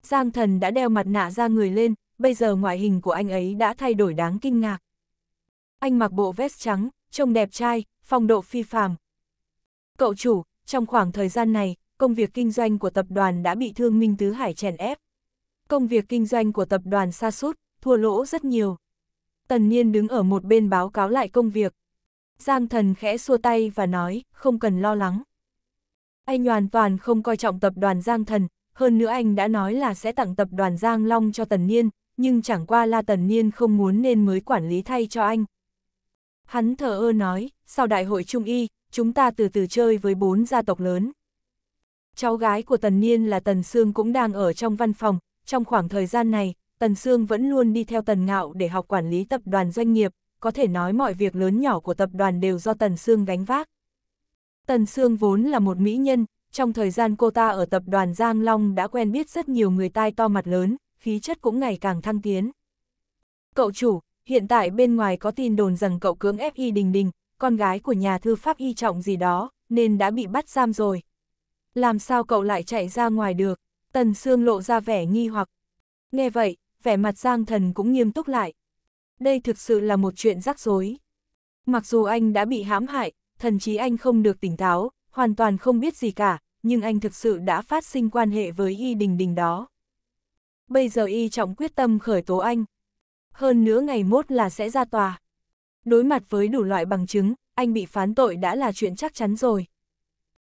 Giang Thần đã đeo mặt nạ ra người lên, bây giờ ngoại hình của anh ấy đã thay đổi đáng kinh ngạc. Anh mặc bộ vest trắng, trông đẹp trai, phong độ phi phàm. Cậu chủ, trong khoảng thời gian này, công việc kinh doanh của tập đoàn đã bị Thương Minh Tứ Hải chèn ép. Công việc kinh doanh của tập đoàn sa sút, thua lỗ rất nhiều. Tần Niên đứng ở một bên báo cáo lại công việc. Giang Thần khẽ xua tay và nói, không cần lo lắng. Anh hoàn toàn không coi trọng tập đoàn Giang Thần, hơn nữa anh đã nói là sẽ tặng tập đoàn Giang Long cho Tần Niên, nhưng chẳng qua là Tần Niên không muốn nên mới quản lý thay cho anh. Hắn thờ ơ nói, sau đại hội Trung Y, chúng ta từ từ chơi với bốn gia tộc lớn cháu gái của Tần Niên là Tần Sương cũng đang ở trong văn phòng, trong khoảng thời gian này, Tần Sương vẫn luôn đi theo Tần Ngạo để học quản lý tập đoàn doanh nghiệp, có thể nói mọi việc lớn nhỏ của tập đoàn đều do Tần Sương gánh vác. Tần Sương vốn là một mỹ nhân, trong thời gian cô ta ở tập đoàn Giang Long đã quen biết rất nhiều người tai to mặt lớn, khí chất cũng ngày càng thăng tiến. Cậu chủ, hiện tại bên ngoài có tin đồn rằng cậu cưỡng ép Y Đình Đình, con gái của nhà thư pháp Y Trọng gì đó, nên đã bị bắt giam rồi làm sao cậu lại chạy ra ngoài được? Tần Sương lộ ra vẻ nghi hoặc. Nghe vậy, vẻ mặt Giang Thần cũng nghiêm túc lại. Đây thực sự là một chuyện rắc rối. Mặc dù anh đã bị hãm hại, thần chí anh không được tỉnh táo, hoàn toàn không biết gì cả, nhưng anh thực sự đã phát sinh quan hệ với Y Đình Đình đó. Bây giờ Y trọng quyết tâm khởi tố anh. Hơn nữa ngày mốt là sẽ ra tòa. Đối mặt với đủ loại bằng chứng, anh bị phán tội đã là chuyện chắc chắn rồi.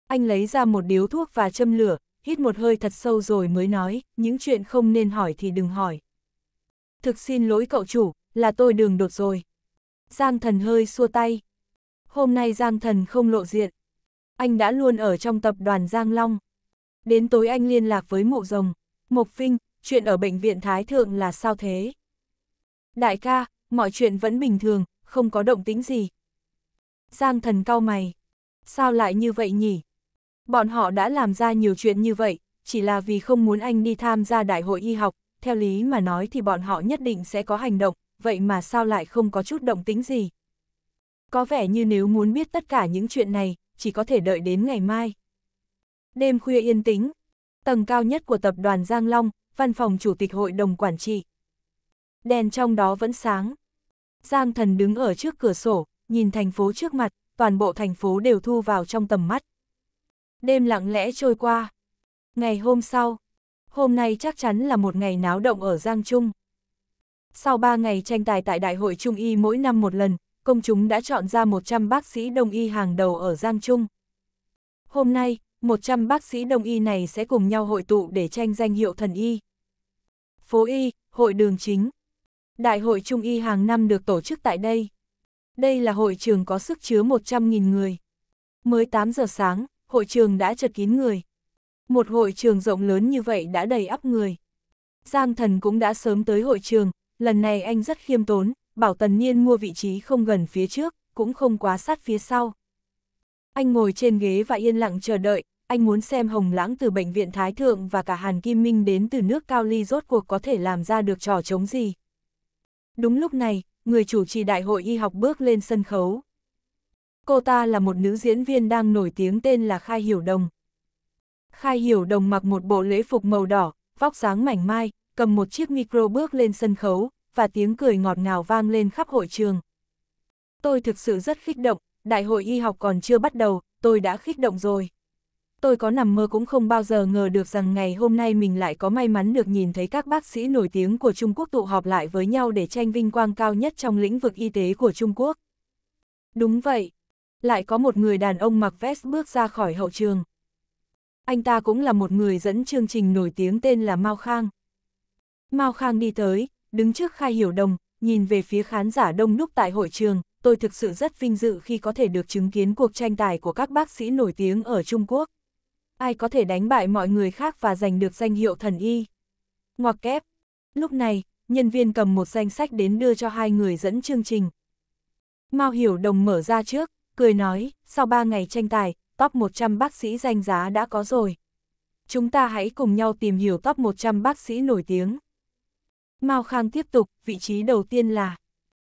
Anh lấy ra một điếu thuốc và châm lửa, hít một hơi thật sâu rồi mới nói, những chuyện không nên hỏi thì đừng hỏi. Thực xin lỗi cậu chủ, là tôi đường đột rồi. Giang thần hơi xua tay. Hôm nay Giang thần không lộ diện. Anh đã luôn ở trong tập đoàn Giang Long. Đến tối anh liên lạc với mụ rồng. Mộc Vinh, chuyện ở bệnh viện Thái Thượng là sao thế? Đại ca, mọi chuyện vẫn bình thường, không có động tính gì. Giang thần cau mày. Sao lại như vậy nhỉ? Bọn họ đã làm ra nhiều chuyện như vậy, chỉ là vì không muốn anh đi tham gia đại hội y học, theo lý mà nói thì bọn họ nhất định sẽ có hành động, vậy mà sao lại không có chút động tính gì. Có vẻ như nếu muốn biết tất cả những chuyện này, chỉ có thể đợi đến ngày mai. Đêm khuya yên tĩnh, tầng cao nhất của tập đoàn Giang Long, văn phòng chủ tịch hội đồng quản trị. Đèn trong đó vẫn sáng. Giang thần đứng ở trước cửa sổ, nhìn thành phố trước mặt, toàn bộ thành phố đều thu vào trong tầm mắt đêm lặng lẽ trôi qua. Ngày hôm sau, hôm nay chắc chắn là một ngày náo động ở Giang Trung. Sau 3 ngày tranh tài tại Đại hội Trung Y mỗi năm một lần, công chúng đã chọn ra 100 bác sĩ đông y hàng đầu ở Giang Trung. Hôm nay, 100 bác sĩ đông y này sẽ cùng nhau hội tụ để tranh danh hiệu thần y. Phố y, hội đường chính. Đại hội Trung y hàng năm được tổ chức tại đây. Đây là hội trường có sức chứa 100.000 người. Mới 8 giờ sáng, hội trường đã chật kín người. Một hội trường rộng lớn như vậy đã đầy ắp người. Giang thần cũng đã sớm tới hội trường, lần này anh rất khiêm tốn, bảo tần niên mua vị trí không gần phía trước, cũng không quá sát phía sau. Anh ngồi trên ghế và yên lặng chờ đợi, anh muốn xem Hồng Lãng từ Bệnh viện Thái Thượng và cả Hàn Kim Minh đến từ nước Cao Ly rốt cuộc có thể làm ra được trò chống gì. Đúng lúc này, người chủ trì đại hội y học bước lên sân khấu cô ta là một nữ diễn viên đang nổi tiếng tên là Khai Hiểu Đồng. Khai Hiểu Đồng mặc một bộ lễ phục màu đỏ, vóc dáng mảnh mai, cầm một chiếc micro bước lên sân khấu, và tiếng cười ngọt ngào vang lên khắp hội trường. Tôi thực sự rất khích động, đại hội y học còn chưa bắt đầu, tôi đã khích động rồi. Tôi có nằm mơ cũng không bao giờ ngờ được rằng ngày hôm nay mình lại có may mắn được nhìn thấy các bác sĩ nổi tiếng của Trung Quốc tụ họp lại với nhau để tranh vinh quang cao nhất trong lĩnh vực y tế của Trung Quốc. Đúng vậy, lại có một người đàn ông mặc vest bước ra khỏi hậu trường. Anh ta cũng là một người dẫn chương trình nổi tiếng tên là Mao Khang. Mao Khang đi tới, đứng trước khai hiểu đồng, nhìn về phía khán giả đông đúc tại hội trường, tôi thực sự rất vinh dự khi có thể được chứng kiến cuộc tranh tài của các bác sĩ nổi tiếng ở Trung Quốc. Ai có thể đánh bại mọi người khác và giành được danh hiệu thần y. Ngoặc kép. Lúc này, nhân viên cầm một danh sách đến đưa cho hai người dẫn chương trình. Mao Hiểu Đồng mở ra trước, cười nói, sau 3 ngày tranh tài, top 100 bác sĩ danh giá đã có rồi. Chúng ta hãy cùng nhau tìm hiểu top 100 bác sĩ nổi tiếng. Mao Khang tiếp tục, vị trí đầu tiên là.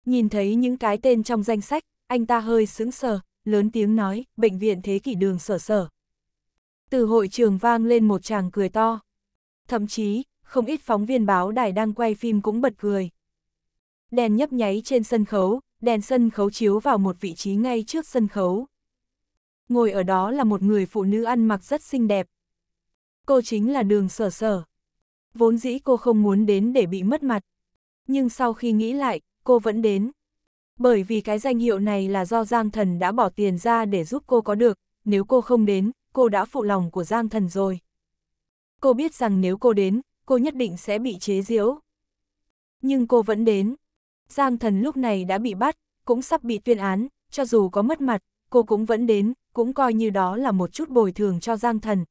Nhìn thấy những cái tên trong danh sách, anh ta hơi sững sờ, lớn tiếng nói, bệnh viện thế kỷ đường sở sở. Từ hội trường vang lên một chàng cười to. Thậm chí, không ít phóng viên báo đài đang quay phim cũng bật cười. Đèn nhấp nháy trên sân khấu, đèn sân khấu chiếu vào một vị trí ngay trước sân khấu. Ngồi ở đó là một người phụ nữ ăn mặc rất xinh đẹp. Cô chính là đường sở sở. Vốn dĩ cô không muốn đến để bị mất mặt. Nhưng sau khi nghĩ lại, cô vẫn đến. Bởi vì cái danh hiệu này là do Giang Thần đã bỏ tiền ra để giúp cô có được, nếu cô không đến, cô đã phụ lòng của Giang Thần rồi. Cô biết rằng nếu cô đến, cô nhất định sẽ bị chế giễu. Nhưng cô vẫn đến. Giang thần lúc này đã bị bắt, cũng sắp bị tuyên án, cho dù có mất mặt, cô cũng vẫn đến, cũng coi như đó là một chút bồi thường cho Giang thần.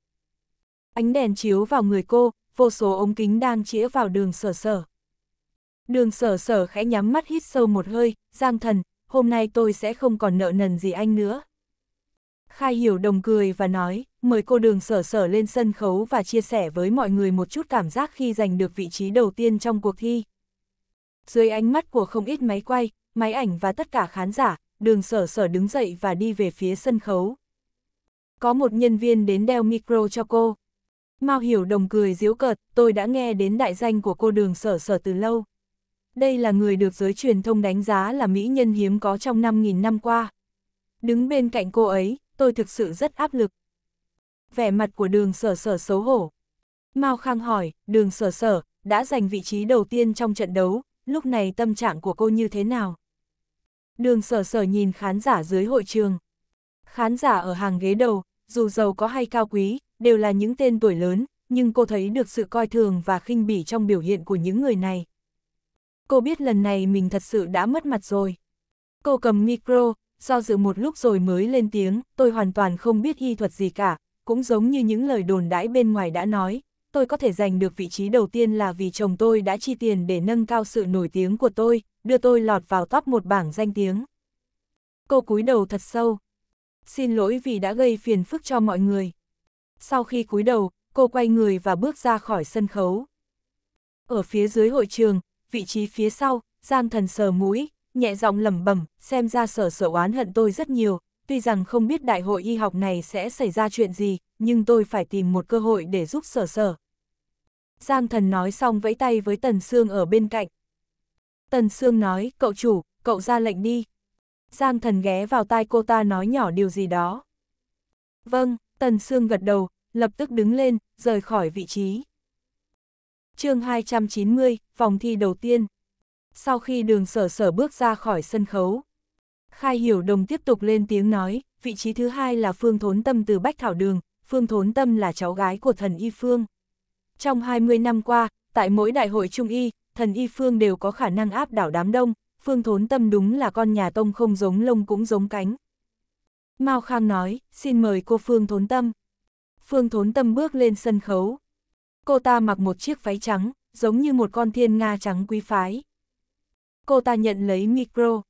Ánh đèn chiếu vào người cô, vô số ống kính đang chĩa vào đường sở sở. Đường sở sở khẽ nhắm mắt hít sâu một hơi, Giang thần, hôm nay tôi sẽ không còn nợ nần gì anh nữa. Khai hiểu đồng cười và nói, mời cô đường sở sở lên sân khấu và chia sẻ với mọi người một chút cảm giác khi giành được vị trí đầu tiên trong cuộc thi. Dưới ánh mắt của không ít máy quay, máy ảnh và tất cả khán giả, đường sở sở đứng dậy và đi về phía sân khấu. Có một nhân viên đến đeo micro cho cô. Mao Hiểu Đồng cười diễu cợt, tôi đã nghe đến đại danh của cô đường sở sở từ lâu. Đây là người được giới truyền thông đánh giá là mỹ nhân hiếm có trong 5.000 năm qua. Đứng bên cạnh cô ấy, tôi thực sự rất áp lực. Vẻ mặt của đường sở sở xấu hổ. Mao Khang hỏi, đường sở sở, đã giành vị trí đầu tiên trong trận đấu, lúc này tâm trạng của cô như thế nào? Đường sở sở nhìn khán giả dưới hội trường. Khán giả ở hàng ghế đầu, dù giàu có hay cao quý, đều là những tên tuổi lớn, nhưng cô thấy được sự coi thường và khinh bỉ trong biểu hiện của những người này. Cô biết lần này mình thật sự đã mất mặt rồi. Cô cầm micro, do dự một lúc rồi mới lên tiếng, tôi hoàn toàn không biết y thuật gì cả, cũng giống như những lời đồn đãi bên ngoài đã nói, tôi có thể giành được vị trí đầu tiên là vì chồng tôi đã chi tiền để nâng cao sự nổi tiếng của tôi, đưa tôi lọt vào top một bảng danh tiếng. Cô cúi đầu thật sâu. Xin lỗi vì đã gây phiền phức cho mọi người. Sau khi cúi đầu, cô quay người và bước ra khỏi sân khấu. Ở phía dưới hội trường, vị trí phía sau, Giang thần sờ mũi, nhẹ giọng lẩm bẩm, xem ra sở sở oán hận tôi rất nhiều, tuy rằng không biết đại hội y học này sẽ xảy ra chuyện gì, nhưng tôi phải tìm một cơ hội để giúp sở sở, Giang thần nói xong vẫy tay với Tần Sương ở bên cạnh. Tần Sương nói, cậu chủ, cậu ra lệnh đi. Giang thần ghé vào tai cô ta nói nhỏ điều gì đó. Vâng, Tần Sương gật đầu, lập tức đứng lên, rời khỏi vị trí. chương 290, phòng thi đầu tiên. Sau khi đường sở sở bước ra khỏi sân khấu, Khai Hiểu Đồng tiếp tục lên tiếng nói, vị trí thứ hai là Phương Thốn Tâm từ Bách Thảo Đường, Phương Thốn Tâm là cháu gái của thần Y Phương. Trong 20 năm qua, tại mỗi đại hội trung y, thần y phương đều có khả năng áp đảo đám đông, phương thốn tâm đúng là con nhà tông không giống lông cũng giống cánh. Mao Khang nói, xin mời cô Phương Thốn Tâm. Phương Thốn Tâm bước lên sân khấu. Cô ta mặc một chiếc váy trắng, giống như một con thiên nga trắng quý phái. Cô ta nhận lấy micro.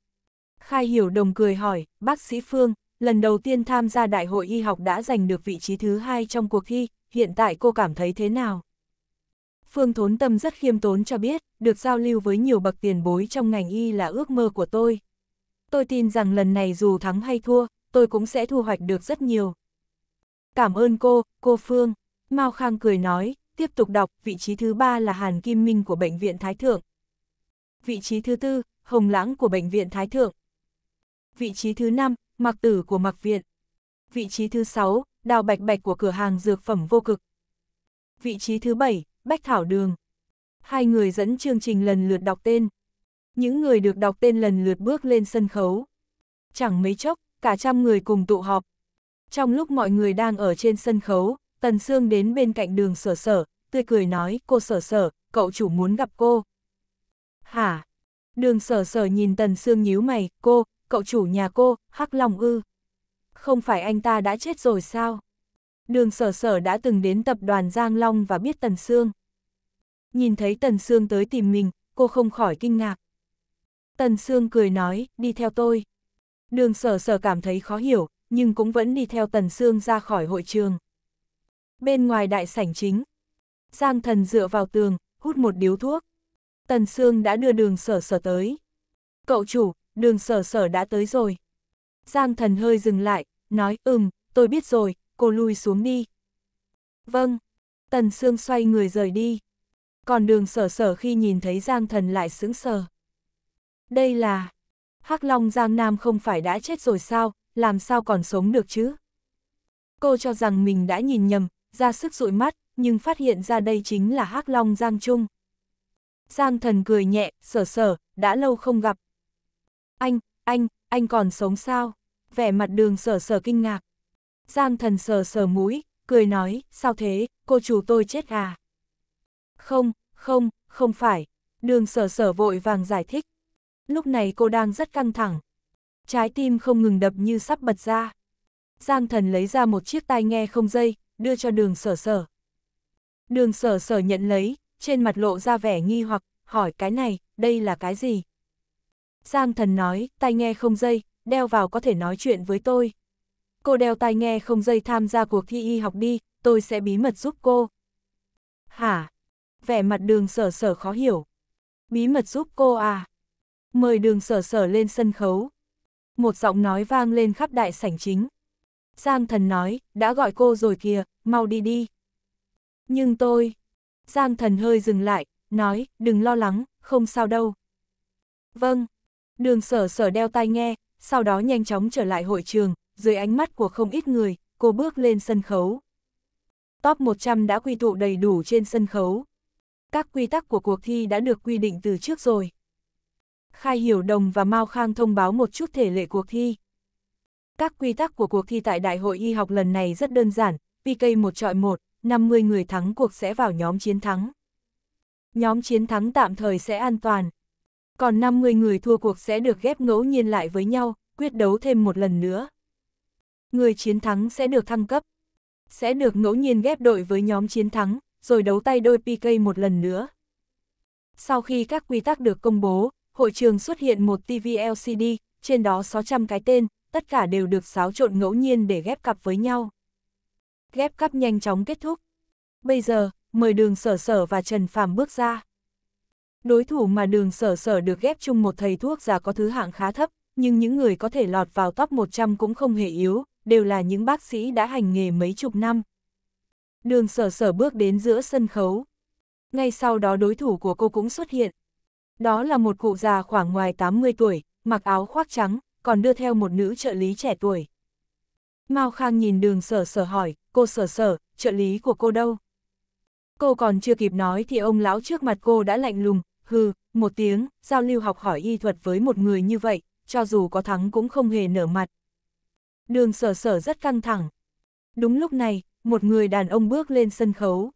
Khai Hiểu Đồng cười hỏi, bác sĩ Phương, lần đầu tiên tham gia đại hội y học đã giành được vị trí thứ hai trong cuộc thi, hiện tại cô cảm thấy thế nào? Phương Thốn Tâm rất khiêm tốn cho biết, được giao lưu với nhiều bậc tiền bối trong ngành y là ước mơ của tôi. Tôi tin rằng lần này dù thắng hay thua, tôi cũng sẽ thu hoạch được rất nhiều. Cảm ơn cô, cô Phương. Mao Khang cười nói, tiếp tục đọc, vị trí thứ ba là Hàn Kim Minh của Bệnh viện Thái Thượng. Vị trí thứ tư, Hồng Lãng của Bệnh viện Thái Thượng. Vị trí thứ năm, Mạc Tử của Mạc Viện. Vị trí thứ sáu, Đào Bạch Bạch của cửa hàng dược phẩm vô cực. Vị trí thứ bảy, Bách Thảo Đường. Hai người dẫn chương trình lần lượt đọc tên. Những người được đọc tên lần lượt bước lên sân khấu. Chẳng mấy chốc, cả trăm người cùng tụ họp. Trong lúc mọi người đang ở trên sân khấu, Tần Sương đến bên cạnh đường sở sở, tươi cười nói, cô sở sở, cậu chủ muốn gặp cô. Hả? Đường sở sở nhìn Tần Sương nhíu mày, cô, cậu chủ nhà cô, hắc lòng ư. Không phải anh ta đã chết rồi sao? Đường sở sở đã từng đến tập đoàn Giang Long và biết Tần Sương. Nhìn thấy Tần Sương tới tìm mình, cô không khỏi kinh ngạc. Tần Sương cười nói, đi theo tôi. Đường sở sở cảm thấy khó hiểu, nhưng cũng vẫn đi theo Tần Sương ra khỏi hội trường. Bên ngoài đại sảnh chính, Giang thần dựa vào tường, hút một điếu thuốc. Tần Sương đã đưa đường sở sở tới. Cậu chủ, đường sở sở đã tới rồi. Giang thần hơi dừng lại, nói, ừm, tôi biết rồi, cô lui xuống đi. Vâng, Tần Sương xoay người rời đi còn đường sở sở khi nhìn thấy Giang Thần lại sững sờ. Đây là... hắc Long Giang Nam không phải đã chết rồi sao, làm sao còn sống được chứ? Cô cho rằng mình đã nhìn nhầm, ra sức dụi mắt, nhưng phát hiện ra đây chính là hắc Long Giang Trung. Giang Thần cười nhẹ, sở sở, đã lâu không gặp. Anh, anh, anh còn sống sao? Vẻ mặt đường sở sở kinh ngạc. Giang Thần sờ sờ mũi, cười nói, sao thế, cô chủ tôi chết à? Không, không, không phải. Đường sở sở vội vàng giải thích. Lúc này cô đang rất căng thẳng. Trái tim không ngừng đập như sắp bật ra. Giang thần lấy ra một chiếc tai nghe không dây, đưa cho đường sở sở. Đường sở sở nhận lấy, trên mặt lộ ra vẻ nghi hoặc, hỏi cái này, đây là cái gì? Giang thần nói, tai nghe không dây, đeo vào có thể nói chuyện với tôi. Cô đeo tai nghe không dây tham gia cuộc thi y học đi, tôi sẽ bí mật giúp cô. Hả, vẻ mặt đường sở sở khó hiểu. Bí mật giúp cô à? Mời đường sở sở lên sân khấu. Một giọng nói vang lên khắp đại sảnh chính. Giang thần nói, đã gọi cô rồi kìa, mau đi đi. Nhưng tôi... Giang thần hơi dừng lại, nói, đừng lo lắng, không sao đâu. Vâng. Đường sở sở đeo tai nghe, sau đó nhanh chóng trở lại hội trường, dưới ánh mắt của không ít người, cô bước lên sân khấu. Top 100 đã quy tụ đầy đủ trên sân khấu các quy tắc của cuộc thi đã được quy định từ trước rồi. Khai Hiểu Đồng và Mao Khang thông báo một chút thể lệ cuộc thi. Các quy tắc của cuộc thi tại Đại hội Y học lần này rất đơn giản, PK một trọi một, 50 người thắng cuộc sẽ vào nhóm chiến thắng. Nhóm chiến thắng tạm thời sẽ an toàn. Còn 50 người thua cuộc sẽ được ghép ngẫu nhiên lại với nhau, quyết đấu thêm một lần nữa. Người chiến thắng sẽ được thăng cấp. Sẽ được ngẫu nhiên ghép đội với nhóm chiến thắng, rồi đấu tay đôi PK một lần nữa. Sau khi các quy tắc được công bố, hội trường xuất hiện một TV LCD, trên đó 600 cái tên, tất cả đều được xáo trộn ngẫu nhiên để ghép cặp với nhau. Ghép cặp nhanh chóng kết thúc. Bây giờ, mời đường sở sở và Trần Phạm bước ra. Đối thủ mà đường sở sở được ghép chung một thầy thuốc già có thứ hạng khá thấp, nhưng những người có thể lọt vào top 100 cũng không hề yếu, đều là những bác sĩ đã hành nghề mấy chục năm, Đường sở sở bước đến giữa sân khấu. Ngay sau đó đối thủ của cô cũng xuất hiện. Đó là một cụ già khoảng ngoài 80 tuổi, mặc áo khoác trắng, còn đưa theo một nữ trợ lý trẻ tuổi. Mao Khang nhìn đường sở sở hỏi, cô sở sở, trợ lý của cô đâu? Cô còn chưa kịp nói thì ông lão trước mặt cô đã lạnh lùng, hừ, một tiếng, giao lưu học hỏi y thuật với một người như vậy, cho dù có thắng cũng không hề nở mặt. Đường sở sở rất căng thẳng. Đúng lúc này, một người đàn ông bước lên sân khấu.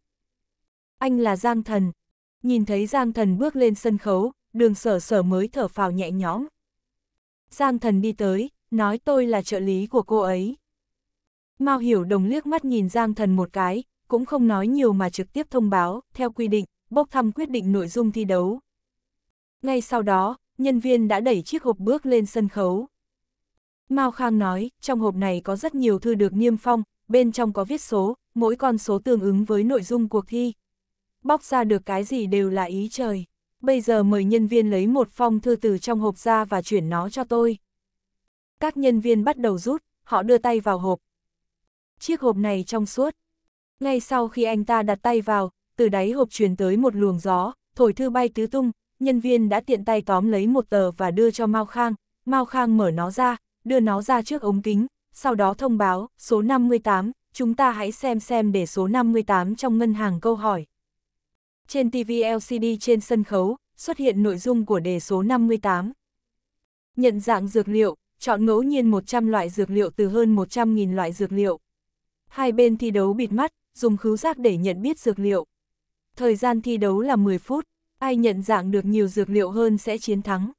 Anh là Giang Thần. Nhìn thấy Giang Thần bước lên sân khấu, đường sở sở mới thở phào nhẹ nhõm. Giang Thần đi tới, nói tôi là trợ lý của cô ấy. Mao Hiểu Đồng liếc mắt nhìn Giang Thần một cái, cũng không nói nhiều mà trực tiếp thông báo, theo quy định, bốc thăm quyết định nội dung thi đấu. Ngay sau đó, nhân viên đã đẩy chiếc hộp bước lên sân khấu. Mao Khang nói, trong hộp này có rất nhiều thư được niêm phong, bên trong có viết số, mỗi con số tương ứng với nội dung cuộc thi. Bóc ra được cái gì đều là ý trời. Bây giờ mời nhân viên lấy một phong thư từ trong hộp ra và chuyển nó cho tôi. Các nhân viên bắt đầu rút, họ đưa tay vào hộp. Chiếc hộp này trong suốt. Ngay sau khi anh ta đặt tay vào, từ đáy hộp truyền tới một luồng gió, thổi thư bay tứ tung, nhân viên đã tiện tay tóm lấy một tờ và đưa cho Mao Khang. Mao Khang mở nó ra, đưa nó ra trước ống kính, sau đó thông báo, số 58, chúng ta hãy xem xem để số 58 trong ngân hàng câu hỏi. Trên TV LCD trên sân khấu, xuất hiện nội dung của đề số 58. Nhận dạng dược liệu, chọn ngẫu nhiên 100 loại dược liệu từ hơn 100.000 loại dược liệu. Hai bên thi đấu bịt mắt, dùng khứu giác để nhận biết dược liệu. Thời gian thi đấu là 10 phút, ai nhận dạng được nhiều dược liệu hơn sẽ chiến thắng.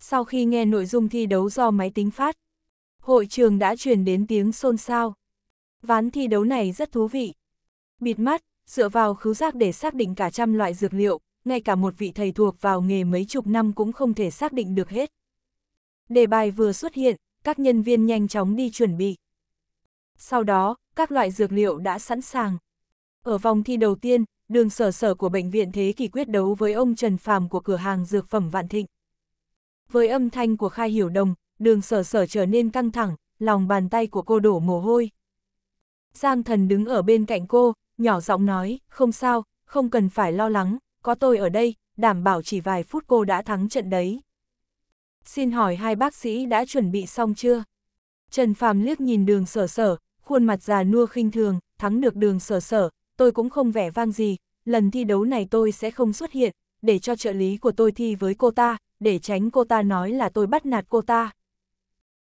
Sau khi nghe nội dung thi đấu do máy tính phát, Hội trường đã truyền đến tiếng xôn xao. Ván thi đấu này rất thú vị. Bịt mắt, dựa vào khứu giác để xác định cả trăm loại dược liệu, ngay cả một vị thầy thuộc vào nghề mấy chục năm cũng không thể xác định được hết. Đề bài vừa xuất hiện, các nhân viên nhanh chóng đi chuẩn bị. Sau đó, các loại dược liệu đã sẵn sàng. Ở vòng thi đầu tiên, đường sở sở của Bệnh viện Thế Kỷ quyết đấu với ông Trần Phàm của cửa hàng dược phẩm Vạn Thịnh. Với âm thanh của Khai Hiểu Đồng, đường sở sở trở nên căng thẳng, lòng bàn tay của cô đổ mồ hôi. Giang thần đứng ở bên cạnh cô, nhỏ giọng nói, không sao, không cần phải lo lắng, có tôi ở đây, đảm bảo chỉ vài phút cô đã thắng trận đấy. Xin hỏi hai bác sĩ đã chuẩn bị xong chưa? Trần Phàm liếc nhìn đường sở sở, khuôn mặt già nua khinh thường, thắng được đường sở sở, tôi cũng không vẻ vang gì, lần thi đấu này tôi sẽ không xuất hiện, để cho trợ lý của tôi thi với cô ta, để tránh cô ta nói là tôi bắt nạt cô ta.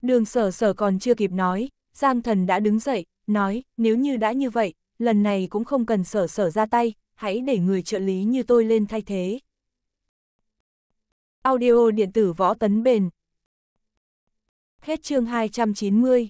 Đường sở sở còn chưa kịp nói, Giang thần đã đứng dậy, nói, nếu như đã như vậy, lần này cũng không cần sở sở ra tay, hãy để người trợ lý như tôi lên thay thế. Audio điện tử võ tấn bền Hết chương 290